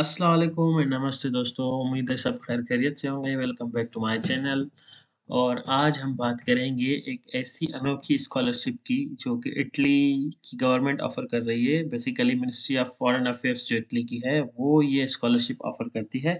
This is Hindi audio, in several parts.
अस्सलाम वालेकुम एंड नमस्ते दोस्तों उम्मीद है सब खैर खैरियत से होंगे welcome back to my channel और आज हम बात करेंगे एक ऐसी अनोखी स्कॉलरशिप की जो कि इटली की गवर्नमेंट ऑफ़र कर रही है basically ministry of foreign affairs जो इटली की है वो ये स्कॉलरशिप ऑफ़र करती है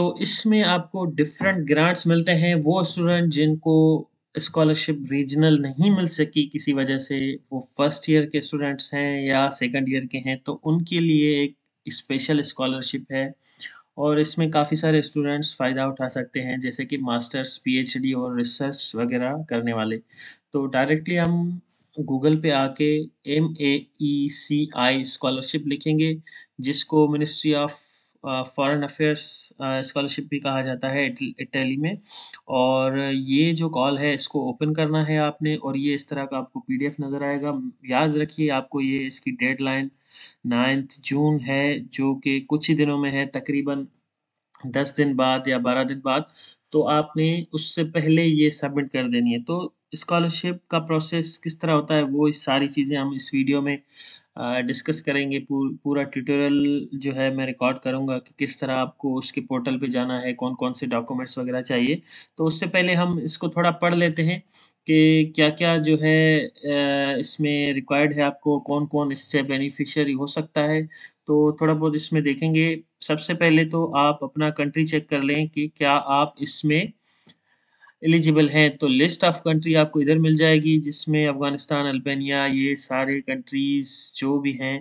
तो इसमें आपको डिफरेंट ग्रांट्स मिलते हैं वो स्टूडेंट जिनको स्कॉलरशिप रीजनल नहीं मिल सकी किसी वजह से वो फर्स्ट ईयर के स्टूडेंट्स हैं या सेकंड ईयर के हैं तो उनके लिए एक स्पेशल स्कॉलरशिप है और इसमें काफ़ी सारे स्टूडेंट्स फ़ायदा उठा सकते हैं जैसे कि मास्टर्स पीएचडी और रिसर्च वगैरह करने वाले तो डायरेक्टली हम गूगल पे आके M A E C I scholarship लिखेंगे जिसको ministry of foreign affairs scholarship भी कहा जाता है इटली में और ये जो कॉल है इसको ओपन करना है आपने और ये इस तरह का आपको पीडीएफ नज़र आएगा याद रखिए आपको ये इसकी डेडलाइन नाइन्थ जून है जो कि कुछ ही दिनों में है तकरीबन दस दिन बाद या बारह दिन बाद तो आपने उससे पहले ये सबमिट कर देनी है तो स्कॉलरशिप का प्रोसेस किस तरह होता है वो सारी चीज़ें हम इस वीडियो में डिस्कस करेंगे पूर, पूरा ट्यूटोरियल जो है मैं रिकॉर्ड करूंगा कि किस तरह आपको उसके पोर्टल पे जाना है कौन कौन से डॉक्यूमेंट्स वगैरह चाहिए तो उससे पहले हम इसको थोड़ा पढ़ लेते हैं कि क्या क्या जो है इसमें रिक्वायर्ड है आपको कौन कौन इससे बेनिफिशियरी हो सकता है तो थोड़ा बहुत इसमें देखेंगे सबसे पहले तो आप अपना कंट्री चेक कर लें कि क्या आप इसमें एलिजिबल हैं तो लिस्ट ऑफ कंट्री आपको इधर मिल जाएगी जिसमें अफ़गानिस्तान अल्बेनिया ये सारे कंट्रीज़ जो भी हैं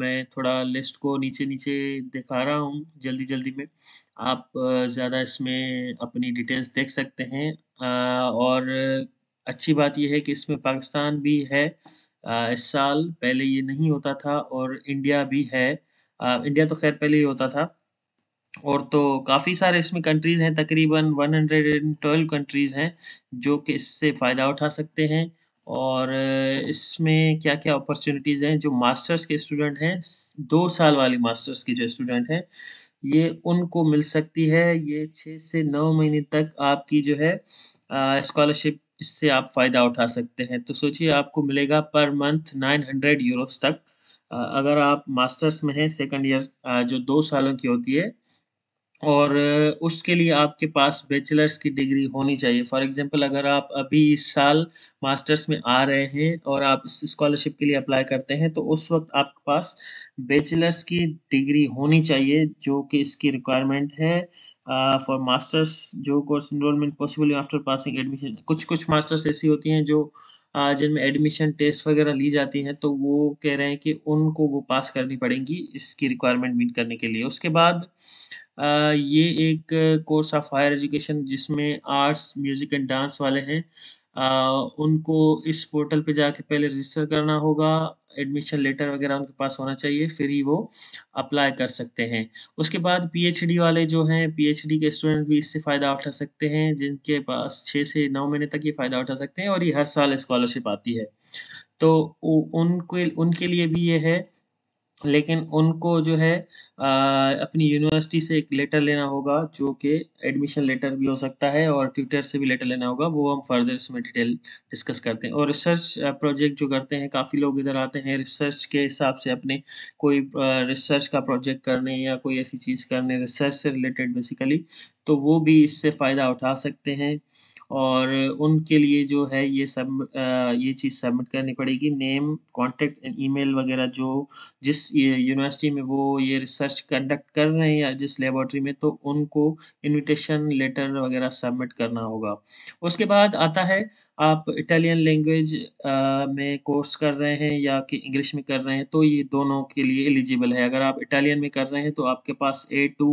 मैं थोड़ा लिस्ट को नीचे नीचे दिखा रहा हूँ जल्दी जल्दी में आप ज़्यादा इसमें अपनी डिटेल्स देख सकते हैं आ, और अच्छी बात यह है कि इसमें पाकिस्तान भी है इस साल पहले ये नहीं होता था और इंडिया भी है इंडिया तो खैर पहले ही होता था और तो काफ़ी सारे इसमें कंट्रीज हैं तकरीबन one hundred and twelve countries हैं जो कि इससे फ़ायदा उठा सकते हैं और इसमें क्या क्या अपॉर्चुनिटीज़ हैं जो मास्टर्स के स्टूडेंट हैं दो साल वाली मास्टर्स के जो स्टूडेंट हैं ये उनको मिल सकती है ये छः से नौ महीने तक आपकी जो है स्कॉलरशिप इससे आप फ़ायदा उठा सकते हैं तो सोचिए आपको मिलेगा per month nine hundred Euros तक अगर आप मास्टर्स में हैं सेकेंड ईयर जो दो सालों की होती है और उसके लिए आपके पास बैचलर्स की डिग्री होनी चाहिए फॉर एग्जांपल अगर आप अभी इस साल मास्टर्स में आ रहे हैं और आप इस स्कॉलरशिप के लिए अप्लाई करते हैं तो उस वक्त आपके पास बैचलर्स की डिग्री होनी चाहिए जो कि इसकी रिक्वायरमेंट है फॉर मास्टर्स जो course enrollment possible after passing admission कुछ कुछ मास्टर्स ऐसी होती हैं जो जिनमें एडमिशन टेस्ट वगैरह ली जाती हैं तो वो कह रहे हैं कि उनको वो पास करनी पड़ेगी इसकी रिक्वायरमेंट मीट करने के लिए उसके बाद ये एक कोर्स ऑफ हायर एजुकेशन जिसमें आर्ट्स म्यूज़िक एंड डांस वाले हैं उनको इस पोर्टल पे जाके पहले रजिस्टर करना होगा एडमिशन लेटर वगैरह उनके पास होना चाहिए फिर ही वो अप्लाई कर सकते हैं उसके बाद पीएचडी वाले जो हैं पीएचडी के स्टूडेंट भी इससे फ़ायदा उठा सकते हैं जिनके पास छः से नौ महीने तक ये फ़ायदा उठा सकते हैं और ये हर साल स्कॉलरशिप आती है तो उनके उनके लिए भी ये है लेकिन उनको जो है आ, अपनी यूनिवर्सिटी से एक लेटर लेना होगा जो कि एडमिशन लेटर भी हो सकता है और ट्विटर से भी लेटर लेना होगा वो हम फर्दर इसमें डिटेल डिस्कस करते हैं और रिसर्च प्रोजेक्ट जो करते हैं काफ़ी लोग इधर आते हैं रिसर्च के हिसाब से अपने कोई रिसर्च का प्रोजेक्ट करने या कोई ऐसी चीज़ करने रिसर्च से रिलेटेड बेसिकली तो वो भी इससे फ़ायदा उठा सकते हैं और उनके लिए जो है ये सब ये चीज़ सबमिट करनी पड़ेगी नेम कांटेक्ट एंड ईमेल वगैरह जो जिस यूनिवर्सिटी में वो ये रिसर्च कंडक्ट कर रहे हैं या जिस लेबॉर्ट्री में तो उनको इनविटेशन लेटर वगैरह सबमिट करना होगा उसके बाद आता है आप इटालियन लैंग्वेज में कोर्स कर रहे हैं या कि इंग्लिश में कर रहे हैं तो ये दोनों के लिए एलिजिबल है अगर आप इटालियन में कर रहे हैं तो आपके पास A two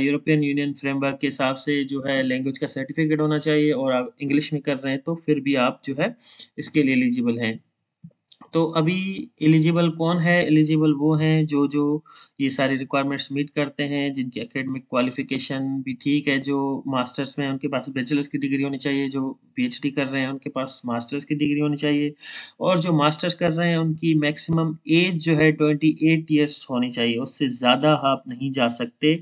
European Union framework के हिसाब से जो है लैंग्वेज का सर्टिफिकेट होना चाहिए और आप इंग्लिश में कर रहे हैं तो फिर भी आप जो है इसके लिए एलिजिबल हैं तो अभी एलिजिबल कौन है एलिजिबल वो हैं जो जो ये सारे रिक्वायरमेंट्स मीट करते हैं जिनकी एकेडमिक क्वालिफिकेशन भी ठीक है जो मास्टर्स में उनके पास बैचलर्स की डिग्री होनी चाहिए जो पीएचडी कर रहे हैं उनके पास मास्टर्स की डिग्री होनी चाहिए और जो मास्टर्स कर रहे हैं उनकी मैक्सिमम एज जो है ट्वेंटी एट ईयर्स होनी चाहिए उससे ज़्यादा आप नहीं जा सकते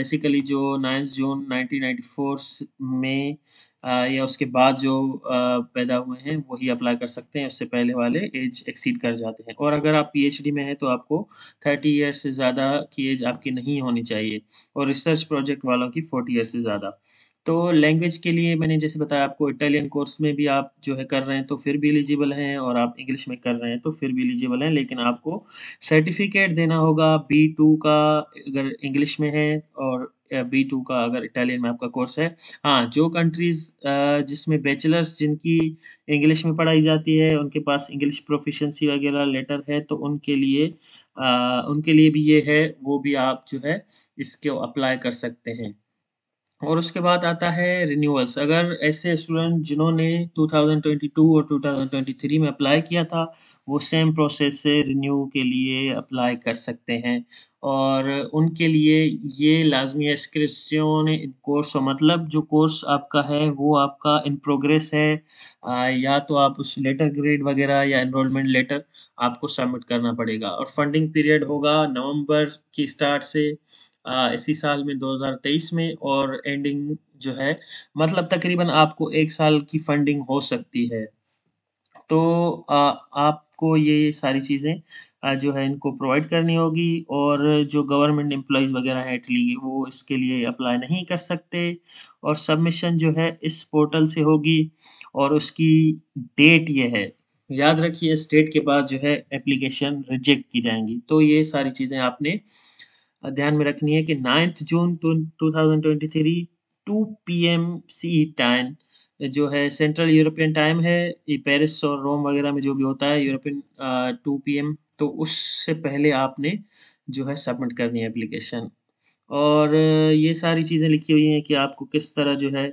बेसिकली uh, जो नाइन्थ जून फोर में या उसके बाद जो पैदा हुए हैं वही अप्लाई कर सकते हैं उससे पहले वाले एज एक्सीड कर जाते हैं और अगर आप पीएचडी में हैं तो आपको थर्टी ईयर से ज़्यादा की एज आपकी नहीं होनी चाहिए और रिसर्च प्रोजेक्ट वालों की फोर्टी ईयर से ज़्यादा तो लैंग्वेज के लिए मैंने जैसे बताया आपको इटालियन कोर्स में भी आप जो है कर रहे हैं तो फिर भी एलिजिबल हैं और आप इंग्लिश में कर रहे हैं तो फिर भी एलिजिबल हैं लेकिन आपको सर्टिफिकेट देना होगा बी टू का अगर इंग्लिश में है और बी टू का अगर इटालियन में आपका कोर्स है हाँ जो कंट्रीज जिसमें बैचलर्स जिनकी इंग्लिश में पढ़ाई जाती है उनके पास इंग्लिश प्रोफिशेंसी वगैरह लेटर है तो उनके लिए आ, उनके लिए भी ये है वो भी आप जो है इसके अप्लाई कर सकते हैं और उसके बाद आता है रिन्यूअल्स अगर ऐसे स्टूडेंट जिन्होंने 2022 और 2023 में अप्लाई किया था वो सेम प्रोसेस से रिन्यू के लिए अप्लाई कर सकते हैं और उनके लिए ये लाजमी है कोर्स मतलब जो कोर्स आपका है वो आपका इन प्रोग्रेस है आ, या तो आप उस लेटर ग्रेड वगैरह या इनरोलमेंट लेटर आपको सबमिट करना पड़ेगा और फंडिंग पीरियड होगा नवंबर की स्टार्ट से इसी साल में 2023 में और एंडिंग जो है मतलब तकरीबन आपको एक साल की फंडिंग हो सकती है तो आपको ये सारी चीज़ें जो है इनको प्रोवाइड करनी होगी और जो गवर्नमेंट एम्प्लॉज वगैरह हैं इटली वो इसके लिए अप्लाई नहीं कर सकते और सबमिशन जो है इस पोर्टल से होगी और उसकी डेट ये है याद रखिए इस डेट के बाद जो है एप्लीकेशन रिजेक्ट की जाएंगी तो ये सारी चीज़ें आपने ध्यान में रखनी है कि ninth June two thousand twenty three two P M C time जो है सेंट्रल यूरोपियन टाइम है ये पेरिस और रोम वगैरह में जो भी होता है यूरोपियन टू पी एम तो उससे पहले आपने जो है सबमिट करनी है एप्लीकेशन और ये सारी चीज़ें लिखी हुई हैं कि आपको किस तरह जो है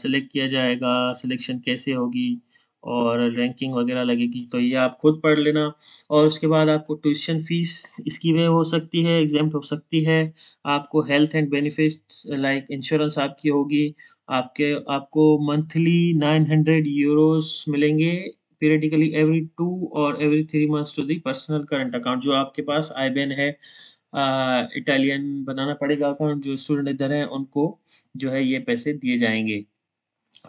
सेलेक्ट किया जाएगा सिलेक्शन कैसे होगी और रैंकिंग वगैरह लगेगी तो ये आप खुद पढ़ लेना और उसके बाद आपको ट्यूशन फीस इसकी वे हो सकती है एग्जाम हो सकती है आपको health and benefits like insurance आपकी होगी आपके आपको मंथली नाइन हंड्रेड यूरोस मिलेंगे पीरियडिकली एवरी टू और every three months to the personal current account जो आपके पास आई बेन है इटालियन बनाना पड़ेगा अकाउंट जो स्टूडेंट इधर हैं उनको जो है ये पैसे दिए जाएंगे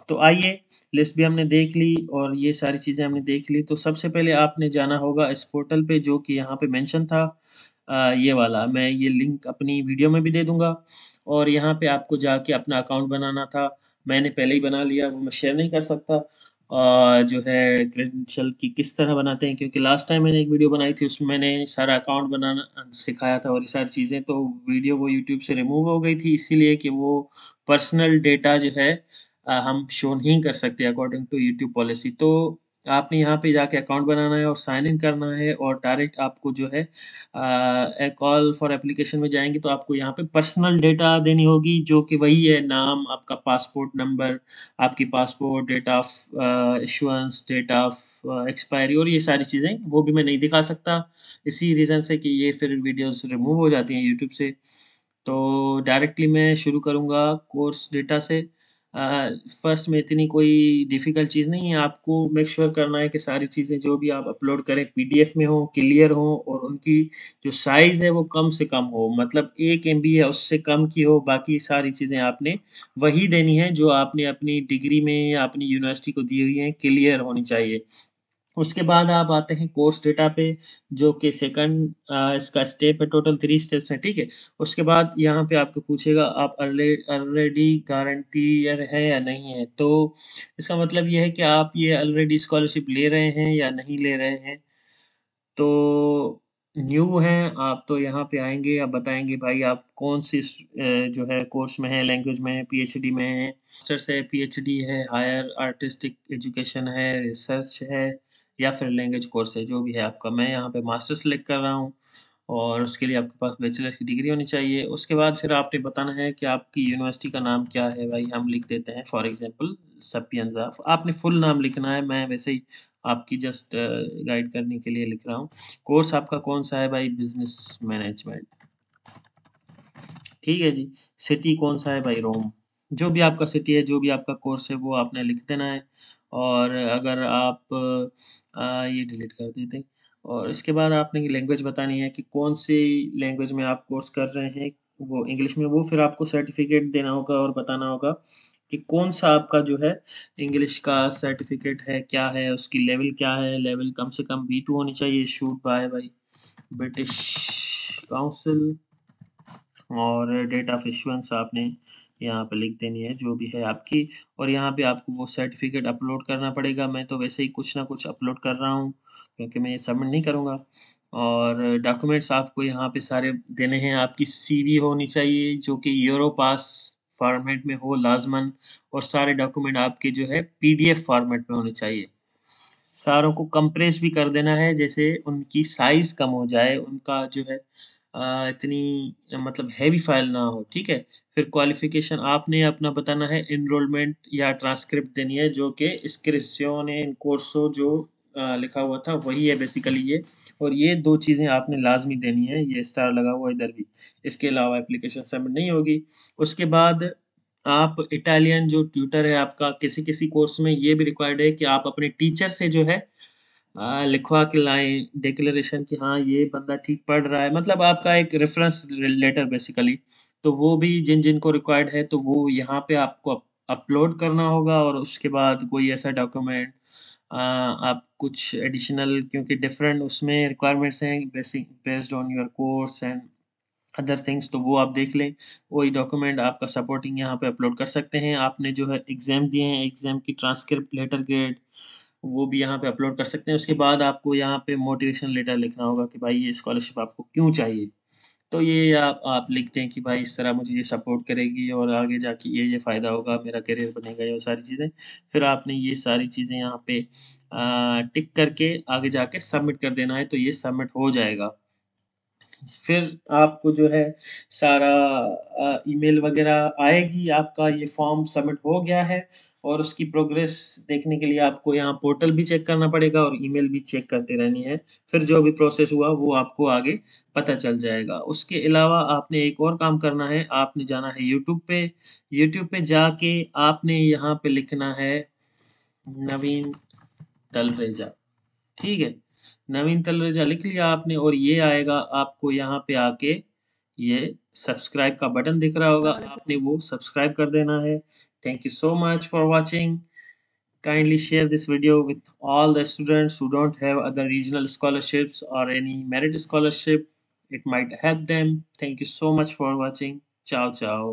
तो आइए लिस्ट भी हमने देख ली और ये सारी चीज़ें हमने देख ली तो सबसे पहले आपने जाना होगा इस पोर्टल पे जो कि यहाँ पे मेंशन था आ, ये वाला मैं ये लिंक अपनी वीडियो में भी दे दूंगा और यहाँ पे आपको जाके अपना अकाउंट बनाना था मैंने पहले ही बना लिया वो मैं शेयर नहीं कर सकता आ, जो है क्रेडेंशियल की किस तरह बनाते हैं क्योंकि लास्ट टाइम मैंने एक वीडियो बनाई थी उसमें मैंने सारा अकाउंट बनाना सिखाया था और ये सारी चीज़ें तो वीडियो वो यूट्यूब से रिमूव हो गई थी इसीलिए कि वो पर्सनल डेटा जो है हम शो नहीं कर सकते अकॉर्डिंग टू यूट्यूब पॉलिसी तो आपने यहाँ पे जाके अकाउंट बनाना है और साइन इन करना है और डायरेक्ट आपको जो है कॉल फॉर एप्लीकेशन में जाएंगे तो आपको यहाँ पे पर्सनल डेटा देनी होगी जो कि वही है नाम आपका पासपोर्ट नंबर आपकी passport date of issuance date of expiry और ये सारी चीज़ें वो भी मैं नहीं दिखा सकता इसी रीज़न से कि ये फिर वीडियोज़ रिमूव हो जाती हैं यूट्यूब से तो डायरेक्टली मैं शुरू करूँगा कोर्स डेटा से फर्स्ट में इतनी कोई डिफिकल्ट चीज़ नहीं है आपको मेक श्योर sure करना है कि सारी चीज़ें जो भी आप अपलोड करें पीडीएफ में हो क्लियर हो और उनकी जो साइज़ है वो कम से कम हो मतलब एक एम है उससे कम की हो बाकी सारी चीज़ें आपने वही देनी है जो आपने अपनी डिग्री में या अपनी यूनिवर्सिटी को दी हुई हैं क्लियर होनी चाहिए उसके बाद आप आते हैं कोर्स डेटा पे जो कि सेकंड इसका स्टेप है टोटल थ्री स्टेप्स हैं ठीक है उसके बाद यहाँ पे आपको पूछेगा आप ऑलरेडी गारंटीयर है या नहीं है तो इसका मतलब ये है कि आप ये ऑलरेडी स्कॉलरशिप ले रहे हैं या नहीं ले रहे हैं तो न्यू हैं आप तो यहाँ पे आएंगे आप बताएंगे भाई आप कौन सी जो है कोर्स में है लैंग्वेज में है पीएचडी में है मास्टर्स है पीएचडी है हायर आर्टिस्टिक एजुकेशन है रिसर्च है या फिर लैंग्वेज कोर्स है जो भी है आपका मैं यहाँ पे मास्टर सेलेक्ट कर रहा हूँ और उसके लिए आपके पास बैचलर्स की डिग्री होनी चाहिए उसके बाद फिर आपने बताना है कि आपकी यूनिवर्सिटी का नाम क्या है भाई हम लिख देते हैं फॉर एग्जांपल सपियंजा आपने फुल नाम लिखना है मैं वैसे ही आपकी जस्ट गाइड करने के लिए लिख रहा हूँ कोर्स आपका कौन सा है भाई बिजनेस मैनेजमेंट ठीक है जी सिटी कौन सा है भाई रोम जो भी आपका सिटी है जो भी आपका कोर्स है वो आपने लिख देना है और अगर आप आ, ये डिलीट कर देते हैं और इसके बाद आपने लैंग्वेज बतानी है कि कौन सी लैंग्वेज में आप कोर्स कर रहे हैं वो इंग्लिश में वो फिर आपको सर्टिफिकेट देना होगा और बताना होगा कि कौन सा आपका जो है इंग्लिश का सर्टिफिकेट है क्या है उसकी लेवल क्या है लेवल कम से कम बी टू होनी चाहिए शूट बाय बाई ब्रिटिश काउंसिल और डेट ऑफ इशुएंस आपने यहाँ पे लिख देनी है जो भी है आपकी और यहाँ पे आपको वो सर्टिफिकेट अपलोड करना पड़ेगा मैं तो वैसे ही कुछ ना कुछ अपलोड कर रहा हूँ क्योंकि मैं ये सबमिट नहीं करूँगा और डॉक्यूमेंट्स आपको यहाँ पे सारे देने हैं आपकी सीवी होनी चाहिए जो कि यूरो पास फॉर्मेट में हो लाजमन और सारे डॉक्यूमेंट आपके जो है पी फॉर्मेट में होने चाहिए सारों को कंप्रेस भी कर देना है जैसे उनकी साइज कम हो जाए उनका जो है इतनी मतलब हैवी फाइल ना हो, ठीक है? फिर क्वालिफ़िकेशन आपने अपना बताना है इनरोलमेंट या ट्रांसक्रिप्ट देनी है जो कि ने इन कोर्सों जो लिखा हुआ था वही है बेसिकली ये और ये दो चीज़ें आपने लाज़मी देनी है, ये स्टार लगा हुआ इधर भी। इसके अलावा एप्लीकेशन सबमिट नहीं होगी। उसके बाद आप इटालियन जो ट्यूटर है आपका किसी-किसी कोर्स में ये भी रिक्वायर्ड है कि आप अपने टीचर से जो है हाँ, लिखवा के लाएँ डिक्लेरेशन कि हाँ, ये बंदा ठीक पढ़ रहा है मतलब आपका एक रेफ़रेंस लेटर बेसिकली। तो वो भी जिन-जिन को रिक्वायर्ड है तो वो यहाँ पे आपको अपलोड करना होगा और उसके बाद कोई ऐसा डॉक्यूमेंट आप कुछ एडिशनल क्योंकि डिफरेंट उसमें रिक्वायरमेंट्स हैं basic based on your course and other things तो वो आप देख लें। वही डॉक्यूमेंट आपका सपोर्टिंग यहाँ पे अपलोड कर सकते हैं। आपने जो है एग्ज़ाम दिए हैं, एग्ज़ाम की ट्रांसक्रिप्ट, लेटर ग्रेड वो भी यहाँ पे अपलोड कर सकते हैं उसके बाद आपको यहाँ पे मोटिवेशन लेटर लिखना होगा कि भाई ये स्कॉलरशिप आपको क्यों चाहिए तो ये आप आप लिखते हैं कि भाई इस तरह मुझे ये सपोर्ट करेगी और आगे जाके ये ये फ़ायदा होगा मेरा करियर बनेगा ये सारी चीज़ें फिर आपने ये सारी चीज़ें यहाँ पे टिक करके आगे जाके सबमिट कर देना है तो ये सबमिट हो जाएगा फिर आपको जो है सारा ईमेल वगैरह आएगी आपका ये फॉर्म सबमिट हो गया है और उसकी प्रोग्रेस देखने के लिए आपको यहाँ पोर्टल भी चेक करना पड़ेगा और ईमेल भी चेक करते रहनी है फिर जो भी प्रोसेस हुआ वो आपको आगे पता चल जाएगा उसके अलावा आपने एक और काम करना है आपने जाना है यूट्यूब पे यूट्यूब पे जाके आपने यहाँ पे लिखना है नवीन तलरेजा ठीक है नवीन तलरेजा लिख लिया आपने और ये आएगा आपको यहाँ पे आके ये सब्सक्राइब का बटन दिख रहा होगा आपने वो सब्सक्राइब कर देना है thank you so much for watching kindly share this video with all the students who don't have other regional scholarships or any merit scholarship it might help them thank you so much for watching ciao ciao